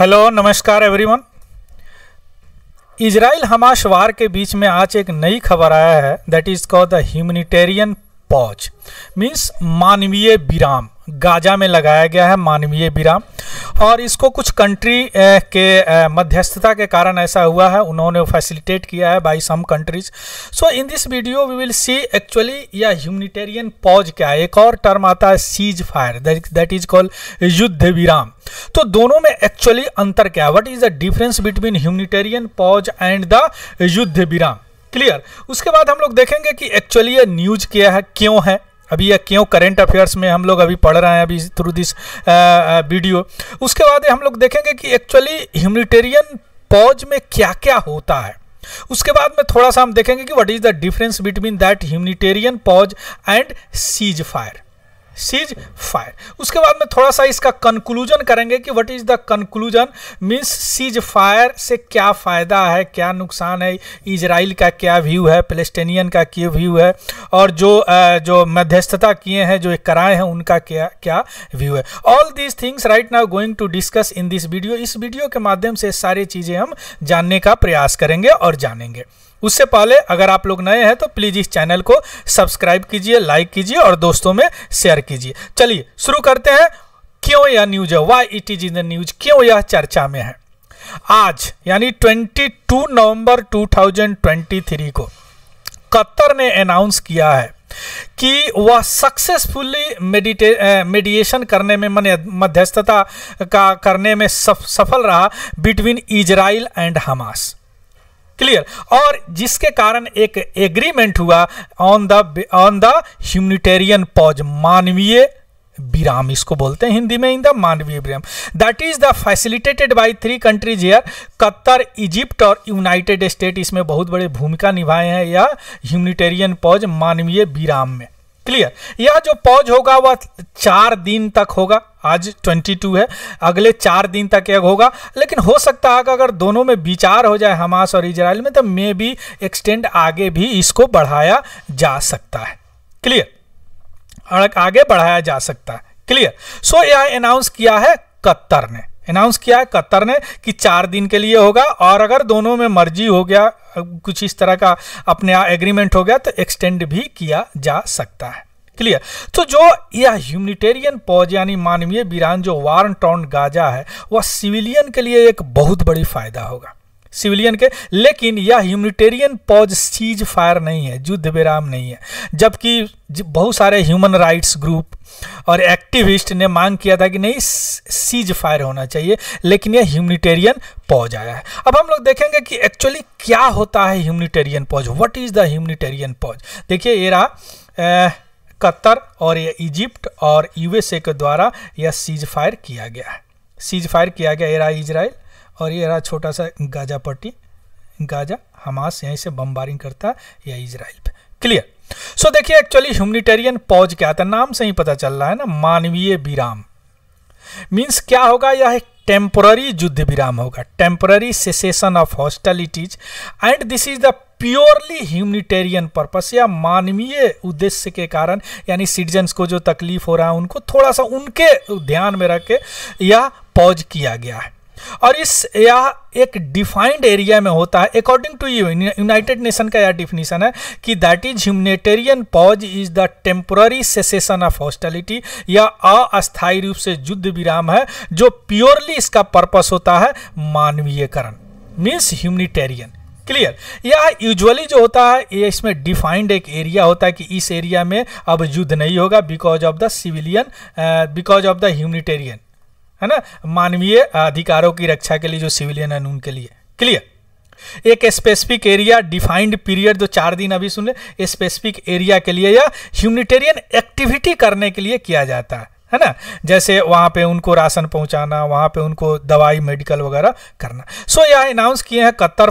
Hello नमस्कार everyone Israel Hamas वार के बीच में आज एक नई खबर आया है that is called the humanitarian pause means मानवीय विराम गाजा में लगाया गया है मानवीय विराम और इसको कुछ कंट्री के मध्यस्थता के कारण ऐसा हुआ है उन्होंने फैसिलिटेट किया है by some countries so in this video we will see actually या ह्यूमनिटेरियन पॉज क्या है एक और टर्म आता है ceasefire that is called युद्ध विराम तो दोनों में एक्चुअली अंतर क्या है what is the difference between humanitarian pause and the युद्ध विराम क्लियर उसके बाद हम लोग देखेंगे कि एक्चुअली ये न्यूज क्या है क्यों है अभी यह क्यों करेंट अफेयर्स में हम लोग अभी पढ़ रहे हैं अभी थ्रू दिस वीडियो उसके बाद हम लोग देखेंगे कि एक्चुअली ह्यूमिटेरियन पॉज में क्या क्या होता है उसके बाद में थोड़ा सा हम देखेंगे कि what is the difference between that humanitarian pause and ceasefire ceasefire उसके बाद में थोड़ा सा इसका कंक्लूजन करेंगे कि what is the conclusion means ceasefire से क्या फ़ायदा है क्या नुकसान है इजराइल का क्या व्यू है पेलेस्टेनियन का क्या व्यू है और जो जो मध्यस्थता किए हैं जो कराए हैं उनका क्या क्या व्यू है all these things right now going to discuss in this video इस वीडियो के माध्यम से सारी चीज़ें हम जानने का प्रयास करेंगे और जानेंगे उससे पहले अगर आप लोग नए हैं तो प्लीज़ इस चैनल को सब्सक्राइब कीजिए लाइक कीजिए और दोस्तों में शेयर कीजिए चलिए शुरू करते हैं क्यों यह न्यूज है why it is in the news क्यों यह चर्चा में है आज यानी 22 नवंबर 2023 को कतर ने अनाउंस किया है कि वह सक्सेसफुली मेडिएशन करने में मध्यस्थता का करने में सफ, सफल रहा between Israel and Hamas clear और जिसके कारण एक एग्रीमेंट हुआ on the on the humanitarian pause मानवीय विराम इसको बोलते हैं हिंदी में इन द मानवीय विराम that is the facilitated by three countries are Qatar Egypt और यूनाइटेड स्टेट इसमें बहुत बड़े भूमिका निभाए हैं या ह्यूमिटेरियन पॉज मानवीय विराम में क्लियर यह जो पॉज होगा वह चार दिन तक होगा आज 22 है अगले चार दिन तक यह होगा लेकिन हो सकता है अगर दोनों में विचार हो जाए हमास और इजराइल में तो मे भी एक्सटेंड आगे भी इसको बढ़ाया जा सकता है क्लियर आगे बढ़ाया जा सकता है क्लियर सो यह अनाउंस किया है कत्तर ने अनाउंस किया है कतर ने कि चार दिन के लिए होगा और अगर दोनों में मर्जी हो गया कुछ इस तरह का अपने एग्रीमेंट हो गया तो एक्सटेंड भी किया जा सकता है क्लियर तो जो यह ह्यूमनिटेरियन पॉज यानी मानवीय वीरान जो वार टॉन गाजा है वह सिविलियन के लिए एक बहुत बड़ी फायदा होगा सिविलियन के लेकिन यह ह्यूमिटेरियन पॉज सीज फायर नहीं है युद्ध विराम नहीं है जबकि बहुत सारे ह्यूमन राइट्स ग्रुप और एक्टिविस्ट ने मांग किया था कि नहीं सीज फायर होना चाहिए लेकिन यह ह्यूमिटेरियन पॉज आया है अब हम लोग देखेंगे कि एक्चुअली क्या होता है humanitarian pause what is the humanitarian pause देखिए एरा ए, कतर और ये इजिप्ट और यूएसए के द्वारा यह सीज फायर किया गया है सीज फायर किया गया एरा इजराइल और ये रहा छोटा सा गाजा पट्टी गाजा हमास यहीं से बम्बारिंग करता या इसराइल पे क्लियर सो so, देखिए एक्चुअली ह्यूमनिटेरियन पॉज क्या था नाम से ही पता चल रहा है ना मानवीय विराम मीन्स क्या होगा यह एक टेम्पररी युद्ध विराम होगा temporary cessation of hostilities and this is the purely humanitarian purpose या मानवीय उद्देश्य के कारण यानी सिटीजन्स को जो तकलीफ हो रहा है उनको थोड़ा सा उनके ध्यान में रख के यह पॉज किया गया है और इस यह एक डिफाइंड एरिया में होता है according to you United Nation का यह डिफिनीशन है कि that is humanitarian pause is the temporary cessation of hostility यह अस्थायी रूप से युद्ध विराम है जो प्योरली इसका पर्पस होता है मानवीयकरण मीन्स ह्यूमनिटेरियन क्लियर यह यूजुअली जो होता है ये इसमें डिफाइंड एक एरिया होता है कि इस एरिया में अब युद्ध नहीं होगा because of the civilian because of the humanitarian है ना मानवीय अधिकारों की रक्षा के लिए जो सिविलियन है उनके लिए क्लियर एक स्पेसिफिक एरिया डिफाइंड पीरियड जो चार दिन अभी सुन ले स्पेसिफिक एरिया के लिए या ह्यूमिटेरियन एक्टिविटी करने के लिए किया जाता है है ना जैसे वहाँ पे उनको राशन पहुँचाना वहाँ पे उनको दवाई मेडिकल वगैरह करना सो यह अनाउंस किए हैं Qatar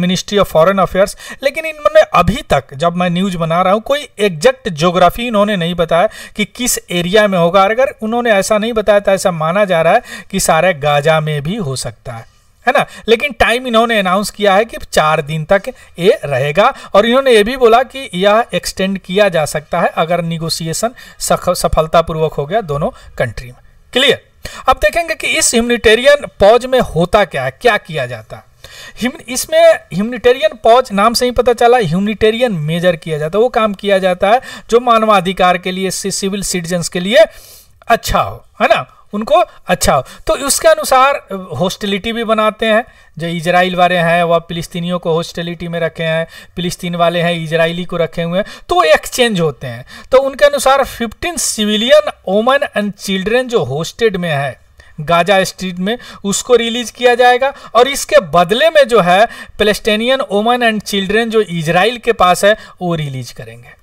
ministry of foreign affairs लेकिन इन्होंने अभी तक जब मैं न्यूज बना रहा हूँ कोई एग्जैक्ट जोग्राफी इन्होंने नहीं बताया कि किस एरिया में होगा अगर उन्होंने ऐसा नहीं बताया तो ऐसा माना जा रहा है कि सारे गाजा में भी हो सकता है है ना लेकिन टाइम इन्होंने अनाउंस किया है कि चार दिन तक ये रहेगा और इन्होंने ये भी बोला कि यह एक्सटेंड किया जा सकता है अगर निगोसिएशन सफलतापूर्वक हो गया दोनों कंट्री में क्लियर अब देखेंगे कि इस ह्यूमिटेरियन पॉज में होता क्या है क्या किया जाता है इसमें ह्यूमिटेरियन पॉज नाम से ही पता चला ह्यूमिटेरियन मेजर किया जाता है वो काम किया जाता है जो मानवाधिकार के लिए सिविल सिटीजन के लिए अच्छा हो है ना उनको अच्छा हो तो उसके अनुसार हॉस्टेलिटी भी बनाते हैं जो इजराइल वाले हैं वह फिलिस्तीनियों को हॉस्टेलिटी में रखे हैं फिलिस्तीन वाले हैं इजराइली को रखे हुए हैं तो वो एक्सचेंज होते हैं तो उनके अनुसार fifteen civilian women and children जो होस्टेड में है गाजा स्ट्रीट में उसको रिलीज किया जाएगा और इसके बदले में जो है पेलेस्टेनियन ओमन एंड चिल्ड्रेन जो इजराइल के पास है वो रिलीज करेंगे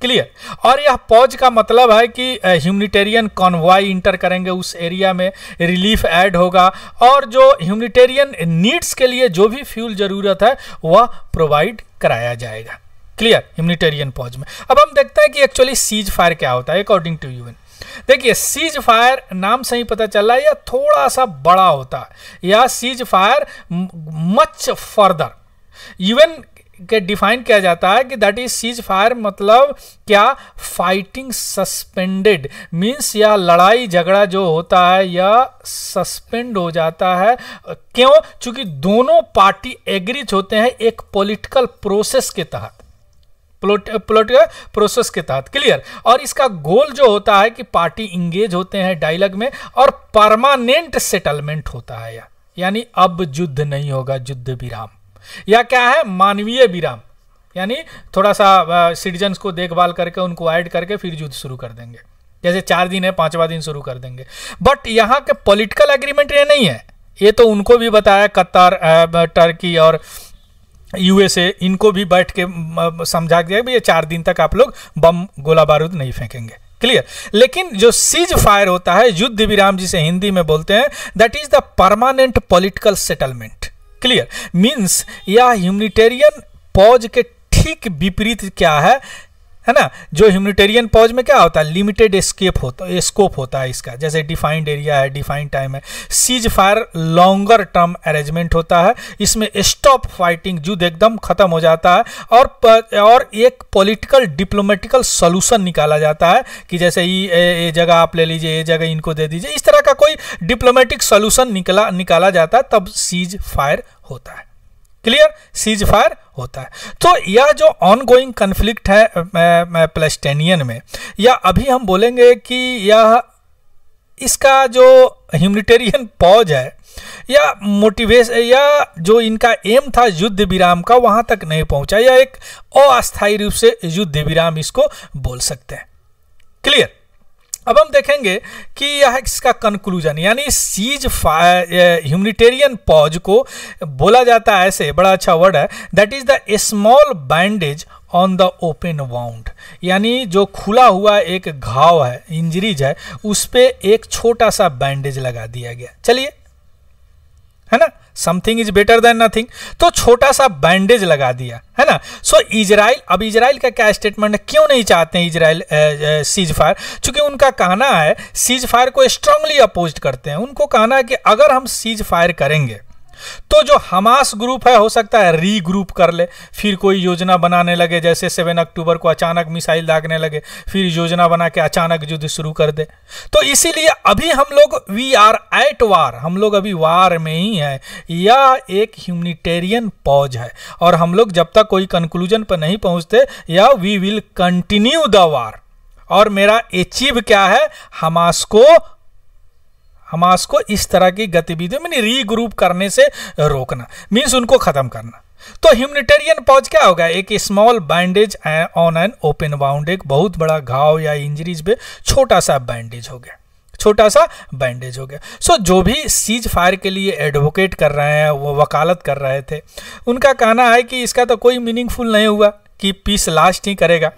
क्लियर और यह पॉज का मतलब है कि ह्यूमनिटेरियन कॉन्वॉय इंटर करेंगे उस एरिया में रिलीफ ऐड होगा और जो ह्यूमनिटेरियन नीड्स के लिए जो भी फ्यूल ज़रूरत है वह प्रोवाइड कराया जाएगा क्लियर ह्यूमनिटेरियन पॉज में अब हम देखते हैं कि एक्चुअली सीज फायर क्या होता है अकॉर्डिंग टू यूएन देखिए सीज फायर नाम से ही पता चल रहा है यह थोड़ा सा बड़ा होता है यह ceasefire much further UN के डिफाइन किया जाता है कि दैट इज सीज फायर मतलब क्या फाइटिंग सस्पेंडेड मींस यह लड़ाई झगड़ा जो होता है यह सस्पेंड हो जाता है क्यों चूंकि दोनों पार्टी एग्रीज होते हैं एक पॉलिटिकल प्रोसेस के तहत पोलिटिकल प्रोसेस के तहत क्लियर और इसका गोल जो होता है कि पार्टी इंगेज होते हैं डायलॉग में और परमानेंट सेटलमेंट होता है यानी अब युद्ध नहीं होगा युद्ध विराम या क्या है मानवीय विराम यानी थोड़ा सा सिटीजन्स को देखभाल करके उनको ऐड करके फिर युद्ध शुरू कर देंगे जैसे चार दिन है पांचवा दिन शुरू कर देंगे बट यहाँ के पॉलिटिकल एग्रीमेंट ये नहीं है ये तो उनको भी बताया कतर टर्की और यूएसए इनको भी बैठ के समझा दिया ये चार दिन तक आप लोग बम गोला बारूद नहीं फेंकेंगे क्लियर लेकिन जो सीज फायर होता है युद्ध विराम जिसे हिंदी में बोलते हैं that is the permanent political settlement clear means यह ह्यूमिटेरियन पॉज के ठीक विपरीत क्या है है ना जो ह्यूमिटेरियन पॉज में क्या होता है लिमिटेड स्केप होता स्कोप होता है इसका जैसे डिफाइंड एरिया है डिफाइंड टाइम है ceasefire longer term arrangement होता है इसमें स्टॉप फाइटिंग युद्ध एकदम खत्म हो जाता है और प, और एक पॉलिटिकल डिप्लोमेटिकल सोल्यूशन निकाला जाता है कि जैसे ये जगह आप ले लीजिए ये जगह इनको दे दीजिए इस तरह का कोई डिप्लोमेटिक सोल्यूशन निकला निकाला जाता है तब सीज फायर होता है क्लियर सीज फायर होता है तो यह जो ऑनगोइंग कन्फ्लिक्ट है प्लेस्टेनियन में या अभी हम बोलेंगे कि यह इसका जो ह्यूमिटेरियन पॉज है या मोटिवेश या जो इनका एम था युद्ध विराम का वहां तक नहीं पहुंचा या एक अस्थायी रूप से युद्ध विराम इसको बोल सकते हैं क्लियर अब हम देखेंगे कि यह इसका कंक्लूजन यानी सीज ह्यूमिटेरियन पॉज को बोला जाता है ऐसे बड़ा अच्छा वर्ड है that is the small bandage on the open wound यानी जो खुला हुआ एक घाव है इंजरीज है उस पर एक छोटा सा बैंडेज लगा दिया गया चलिए है ना something is better than nothing तो छोटा सा बैंडेज लगा दिया है ना सो so, इजराइल अब इजराइल का क्या स्टेटमेंट है क्यों नहीं चाहते हैं इजराइल सीज फायर चूंकि उनका कहना है सीज फायर को स्ट्रांगली अपोज करते हैं उनको कहना है कि अगर हम सीज फायर करेंगे तो जो हमास ग्रुप है हो सकता है री ग्रुप कर ले फिर कोई योजना बनाने लगे जैसे सेवन अक्टूबर को अचानक मिसाइल दागने लगे फिर योजना बना के अचानक युद्ध शुरू कर दे तो इसीलिए अभी हम लोग वी आर एट वार हम लोग अभी वार में ही हैं यह एक ह्यूमनिटेरियन पॉज है और हम लोग जब तक कोई कंक्लूजन पर नहीं पहुंचते या we will continue the war और मेरा अचीव क्या है हमास को हमास को इस तरह की गतिविधियों में रीग्रुप करने से रोकना मीन्स उनको खत्म करना तो ह्यूमनिटेरियन पॉज क्या होगा एक small bandage on an open wound एक बहुत बड़ा घाव या इंजरीज पे छोटा सा बैंडेज हो गया छोटा सा बैंडेज हो गया सो so, जो भी सीज फायर के लिए एडवोकेट कर रहे हैं वो वकालत कर रहे थे उनका कहना है कि इसका तो कोई मीनिंगफुल नहीं हुआ कि पीस लास्ट ही करेगा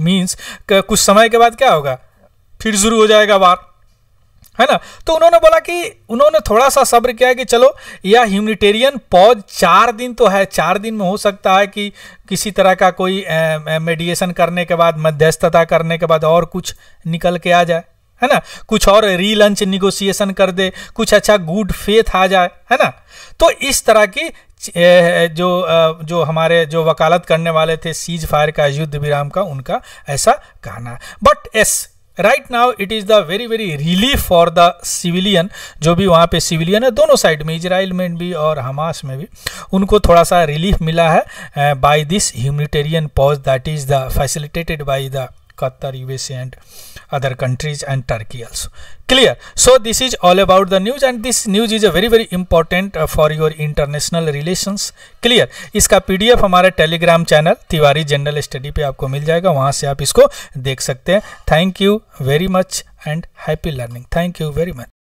मीन्स कुछ समय के बाद क्या होगा फिर शुरू हो जाएगा वार है ना तो उन्होंने बोला कि उन्होंने थोड़ा सा सब्र किया कि चलो यह ह्यूमिटेरियन पॉज चार दिन तो है चार दिन में हो सकता है कि किसी तरह का कोई मेडिएशन करने के बाद मध्यस्थता करने के बाद और कुछ निकल के आ जाए है ना कुछ और रीलंच निगोसिएशन कर दे कुछ अच्छा गुड फेथ आ जाए है ना तो इस तरह की जो जो हमारे जो वकालत करने वाले थे सीज फायर का युद्ध विराम का उनका ऐसा कहना but as right now it is the very very relief for the civilian जो भी वहाँ पे सिविलियन है दोनों साइड में इजराइल में भी और हमास में भी उनको थोड़ा सा रिलीफ मिला है by this humanitarian pause that is the facilitated by the Qatar, USA and other countries and Turkey also. Clear. So this is all about the news and this news is a very very important uh, for your international relations. Clear. इसका PDF हमारे Telegram channel Tiwari General Study पे आपको मिल जाएगा वहाँ से आप इसको देख सकते हैं Thank you very much and happy learning. Thank you very much.